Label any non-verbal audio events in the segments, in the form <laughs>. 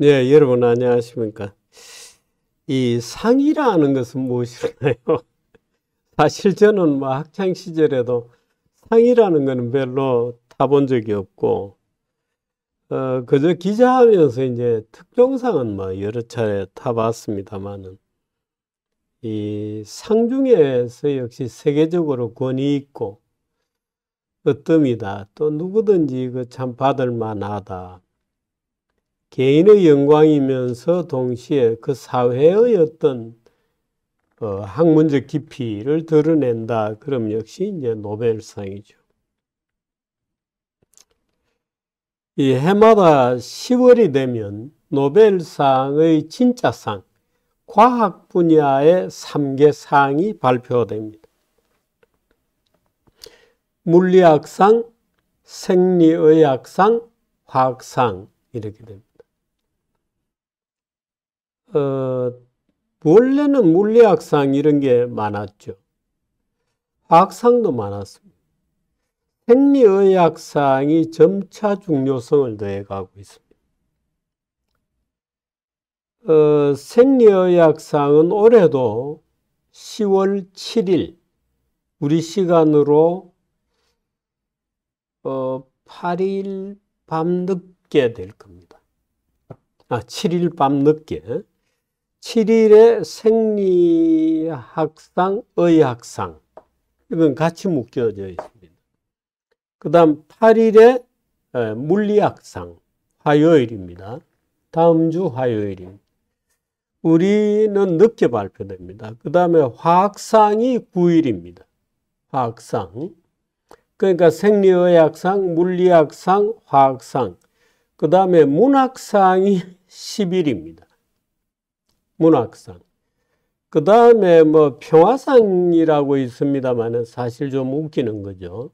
네, 여러분 안녕하십니까. 이 상이라는 것은 무엇일까요? <laughs> 사실 저는 뭐 학창 시절에도 상이라는 것은 별로 타본 적이 없고, 어, 그저 기자하면서 이제 특종상은 뭐 여러 차례 타봤습니다만은, 이 상 중에서 역시 세계적으로 권위 있고, 으뜸이다. 또 누구든지 그 참 받을 만하다. 개인의 영광이면서 동시에 그 사회의 어떤 어, 학문적 깊이를 드러낸다. 그럼 역시 이제 노벨상이죠. 이 해마다 10월이 되면 노벨상의 진짜 상, 과학 분야의 3개 상이 발표됩니다. 물리학상, 생리의학상, 화학상 이렇게 됩니다. 어, 원래는 물리학상 이런 게 많았죠. 화학상도 많았습니다. 생리의학상이 점차 중요성을 더해가고 있습니다. 어, 생리의학상은 올해도 10월 7일 우리 시간으로 어, 8일 밤 늦게 될 겁니다. 아, 7일 밤 늦게. 7일의 생리학상, 의학상 이건 같이 묶여져 있습니다. 그 다음 8일의 예, 물리학상 화요일입니다. 다음 주 화요일입니다. 우리는 늦게 발표됩니다. 그 다음에 화학상이 9일입니다. 화학상. 그러니까 생리의학상, 물리학상, 화학상. 그 다음에 문학상이 10일입니다. <laughs> 문학상. 그 다음에 뭐 평화상이라고 있습니다만은 사실 좀 웃기는 거죠.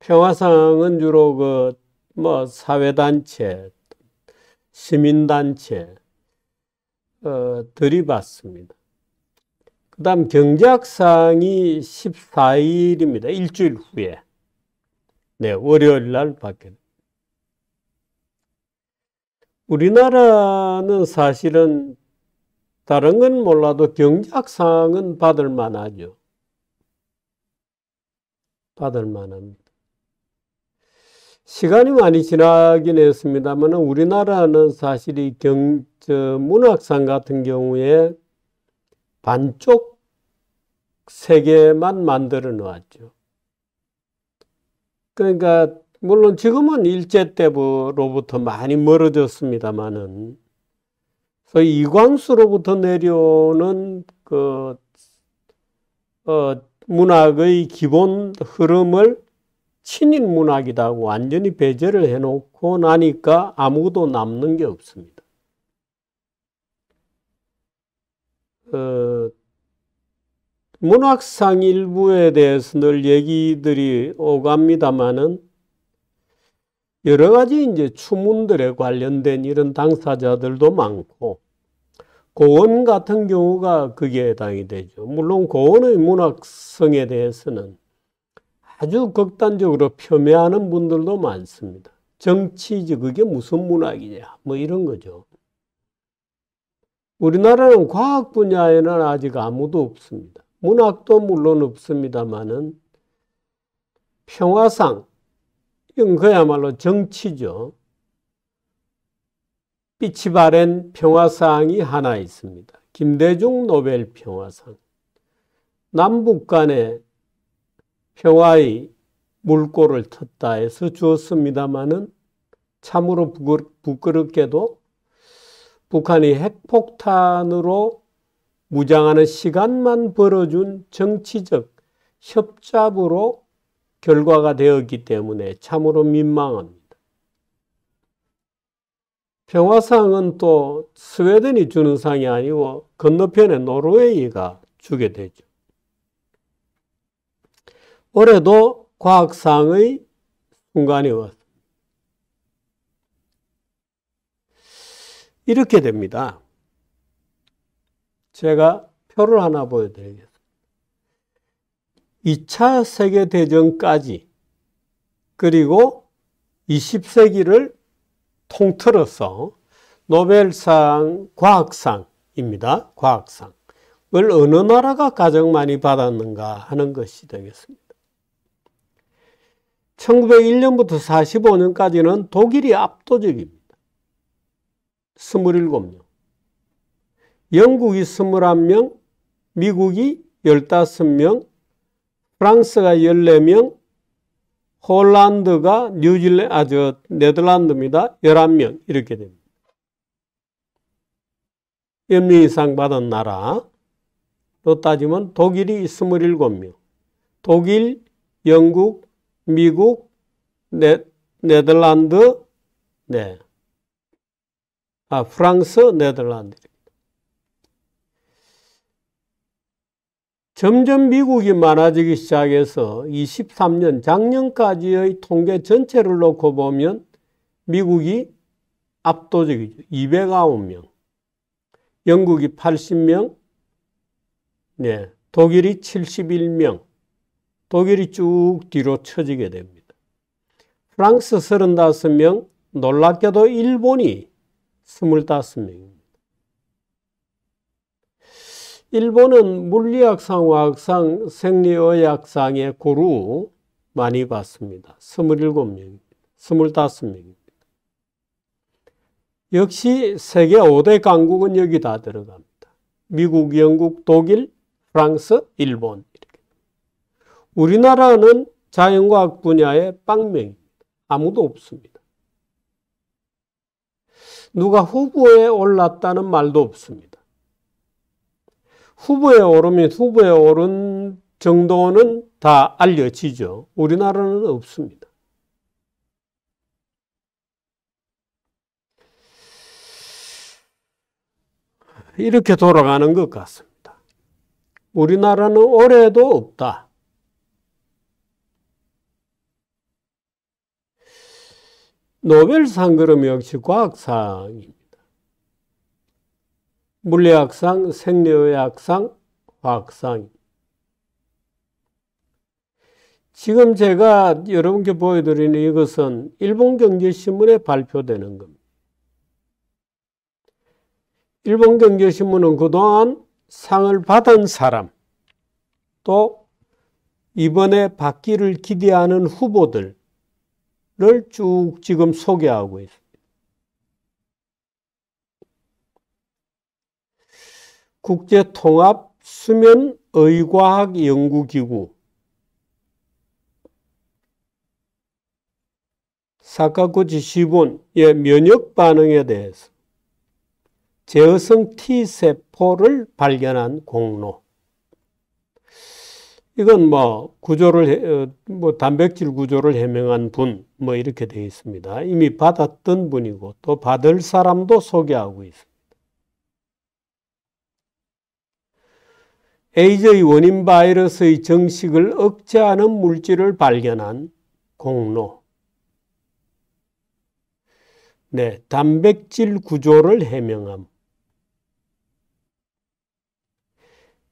평화상은 주로 그 뭐 사회단체, 시민단체 어, 들이받습니다. 그 다음 경제학상이 14일입니다. 일주일 후에. 네, 월요일 날 받게 됩니다. 우리나라는 사실은 다른 건 몰라도 경작사항은 받을 만하죠. 받을 만합니다. 시간이 많이 지나긴 했습니다만 우리나라는 사실 이 경, 저 문학상 같은 경우에 반쪽 세계만 만들어 놓았죠. 그러니까 물론 지금은 일제 때로부터 많이 멀어졌습니다만은 소위 이광수로부터 내려오는 그 어, 문학의 기본 흐름을 친인 문학이다 고 완전히 배제를 해놓고 나니까 아무도 남는 게 없습니다. 어, 문학상 일부에 대해서 늘 얘기들이 오갑니다마는 여러 가지 이제 추문들에 관련된 이런 당사자들도 많고 고원 같은 경우가 그게 해당이 되죠. 물론 고원의 문학성에 대해서는 아주 극단적으로 폄훼하는 분들도 많습니다. 정치지 그게 무슨 문학이냐 뭐 이런 거죠. 우리나라는 과학 분야에는 아직 아무도 없습니다. 문학도 물론 없습니다만은 평화상 이건 그야말로 정치죠. 빛이 바랜 평화상이 하나 있습니다. 김대중 노벨 평화상. 남북 간의 평화의 물꼬를 텄다 해서 주었습니다마는 참으로 부끄럽게도 북한이 핵폭탄으로 무장하는 시간만 벌어준 정치적 협잡으로 결과가 되었기 때문에 참으로 민망합니다. 평화상은 또 스웨덴이 주는 상이 아니고 건너편에 노르웨이가 주게 되죠. 올해도 과학상의 순간이 왔습니다. 이렇게 됩니다. 제가 표를 하나 보여드리겠습니다. 2차 세계대전까지 그리고 20세기를 통틀어서 노벨상 과학상입니다. 과학상을 어느 나라가 가장 많이 받았는가 하는 것이 되겠습니다. 1901년부터 45년까지는 독일이 압도적입니다. 27명. 영국이 21명, 미국이 15명, 프랑스가 14명, 홀란드가 뉴질랜드, 아, 주 네덜란드입니다. 11명. 이렇게 됩니다. 연명 이상 받은 나라로 따지면 독일이 27명, 독일, 영국, 미국, 네, 덜란드 네. 아, 프랑스, 네덜란드. 점점 미국이 많아지기 시작해서 23년 작년까지의 통계 전체를 놓고 보면 미국이 압도적이죠. 209명. 영국이 80명. 네. 독일이 71명. 독일이 쭉 뒤로 처지게 됩니다. 프랑스 35명, 놀랍게도 일본이 25명입니다. 일본은 물리학상, 화학상, 생리의학상의 고루 많이 봤습니다. 27명입니다. 25명입니다. 역시 세계 5대 강국은 여기 다 들어갑니다. 미국, 영국, 독일, 프랑스, 일본 이렇게. 우리나라는 자연과학 분야의 빵명입니다. 아무도 없습니다. 누가 후보에 올랐다는 말도 없습니다. 후보에 오르면 후보에 오른 정도는 다 알려지죠. 우리나라는 없습니다. 이렇게 돌아가는 것 같습니다. 우리나라는 올해도 없다. 노벨상 그럼 역시 과학상입니다. 물리학상, 생리의학상, 화학상. 지금 제가 여러분께 보여드리는 이것은 일본경제신문에 발표되는 겁니다. 일본경제신문은 그동안 상을 받은 사람, 또 이번에 받기를 기대하는 후보들을 쭉 지금 소개하고 있습니다. 국제통합 수면 의과학 연구기구 사카구지 시본의 면역 반응에 대해서 제어성 T세포를 발견한 공로 이건 뭐 구조를 어, 뭐 단백질 구조를 해명한 분 뭐 이렇게 되어 있습니다. 이미 받았던 분이고 또 받을 사람도 소개하고 있습니다. 에이즈의 원인 바이러스의 정식을 억제하는 물질을 발견한 공로. 네, 단백질 구조를 해명함.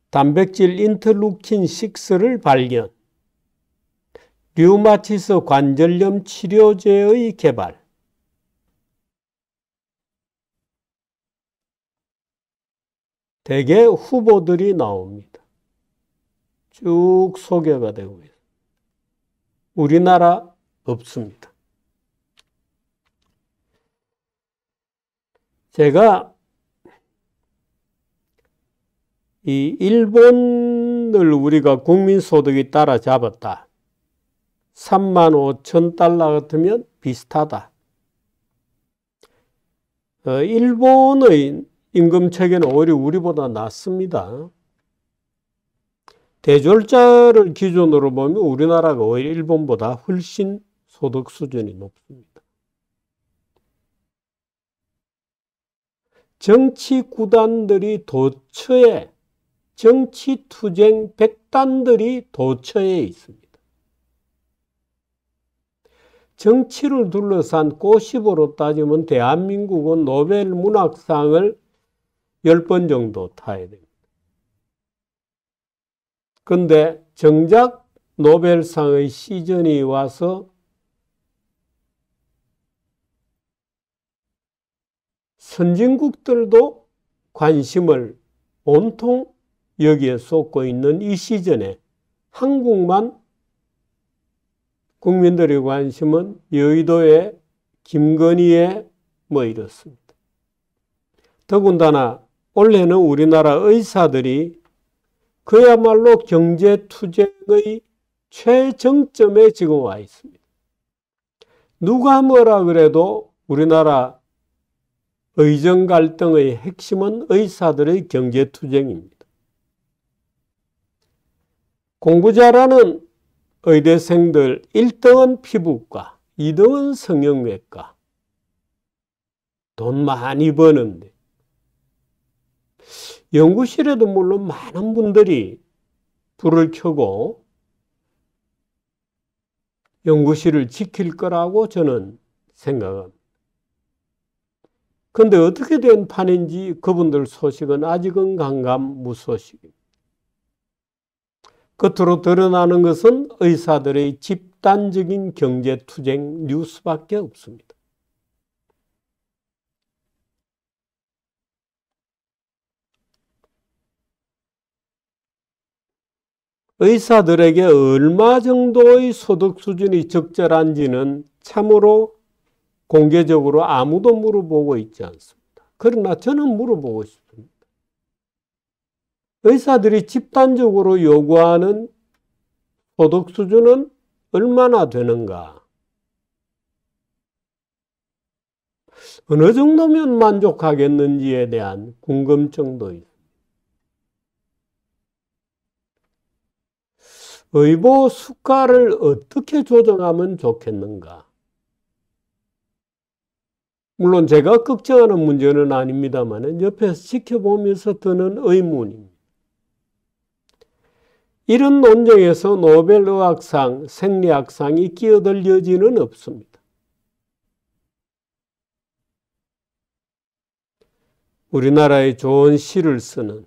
단백질 인터루킨 6를 발견. 류마티스 관절염 치료제의 개발. 대개 후보들이 나옵니다. 쭉 소개가 되고 있습니다. 우리나라 없습니다. 제가 이 일본을 우리가 국민소득이 따라잡았다. 3만 5천 달러 같으면 비슷하다. 어, 일본의 임금 체계는 오히려 우리보다 낫습니다. 대졸자를 기준으로 보면 우리나라가 오히려 일본보다 훨씬 소득 수준이 높습니다. 정치 구단들이 도처에 정치 투쟁 백단들이 도처에 있습니다. 정치를 둘러싼 꼬집으로 따지면 대한민국은 노벨 문학상을 10번 정도 타야 됩니다. 근데 정작 노벨상의 시즌이 와서 선진국들도 관심을 온통 여기에 쏟고 있는 이 시즌에 한국만 국민들의 관심은 여의도의 김건희의 뭐 이렇습니다. 더군다나 원래는 우리나라 의사들이 그야말로 경제 투쟁의 최정점에 지금 와 있습니다. 누가 뭐라 그래도 우리나라 의정 갈등의 핵심은 의사들의 경제 투쟁입니다. 공부 잘하는 의대생들 1등은 피부과, 2등은 성형외과. 돈 많이 버는데 연구실에도 물론 많은 분들이 불을 켜고 연구실을 지킬 거라고 저는 생각합니다. 근데 어떻게 된 판인지 그분들 소식은 아직은 강감 무소식입니다. 끝으로 드러나는 것은 의사들의 집단적인 경제투쟁 뉴스밖에 없습니다. 의사들에게 얼마 정도의 소득 수준이 적절한지는 참으로 공개적으로 아무도 물어보고 있지 않습니다. 그러나 저는 물어보고 싶습니다. 의사들이 집단적으로 요구하는 소득 수준은 얼마나 되는가? 어느 정도면 만족하겠는지에 대한 궁금증도 있습니다. 의보 수가를 어떻게 조정하면 좋겠는가? 물론 제가 걱정하는 문제는 아닙니다만 옆에서 지켜보면서 드는 의문입니다. 이런 논쟁에서 노벨의학상, 생리학상이 끼어들 여지는 없습니다. 우리나라의 좋은 시를 쓰는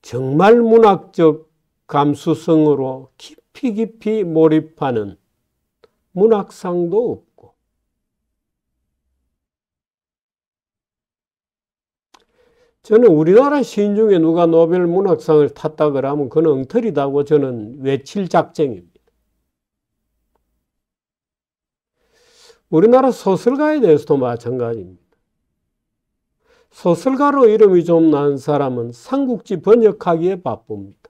정말 문학적 감수성으로 깊이 깊이 몰입하는 문학상도 없고 저는 우리나라 시인 중에 누가 노벨 문학상을 탔다 그러면 그는 엉터리다고 저는 외칠 작정입니다. 우리나라 소설가에 대해서도 마찬가지입니다. 소설가로 이름이 좀 난 사람은 삼국지 번역하기에 바쁩니다.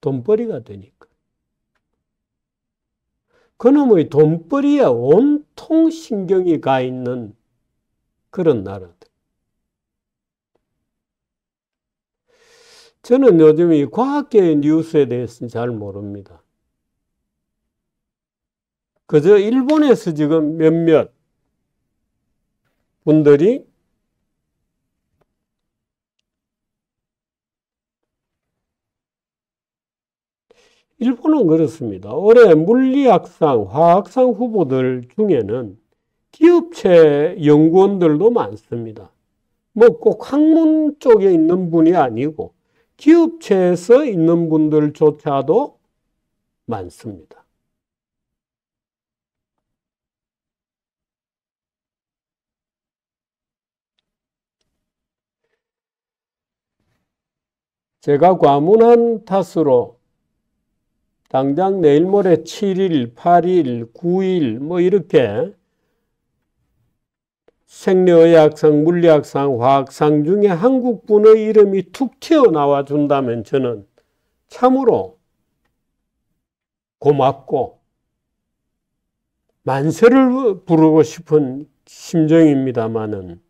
돈벌이가 되니까. 그놈의 돈벌이에 온통 신경이 가 있는 그런 나라들. 저는 요즘 이 과학계의 뉴스에 대해서는 잘 모릅니다. 그저 일본에서 지금 몇몇 분들이 일본은 그렇습니다. 올해 물리학상, 화학상 후보들 중에는 기업체 연구원들도 많습니다. 뭐 꼭 학문 쪽에 있는 분이 아니고 기업체에서 있는 분들조차도 많습니다. 제가 과문한 탓으로 당장 내일 모레 7일, 8일, 9일 뭐 이렇게 생리의학상, 물리학상, 화학상 중에 한국분의 이름이 툭 튀어나와 준다면 저는 참으로 고맙고 만세를 부르고 싶은 심정입니다마는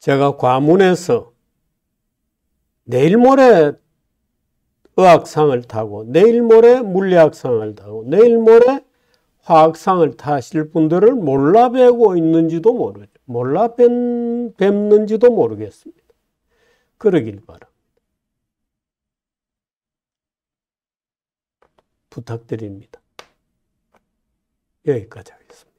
제가 과문에서 내일 모레 의학상을 타고 내일 모레 물리학상을 타고 내일 모레 화학상을 타실 분들을 몰라 뵈고 있는지도 모르 몰라 뵌, 뵙는지도 모르겠습니다. 그러길 바랍니다. 부탁드립니다. 여기까지 하겠습니다.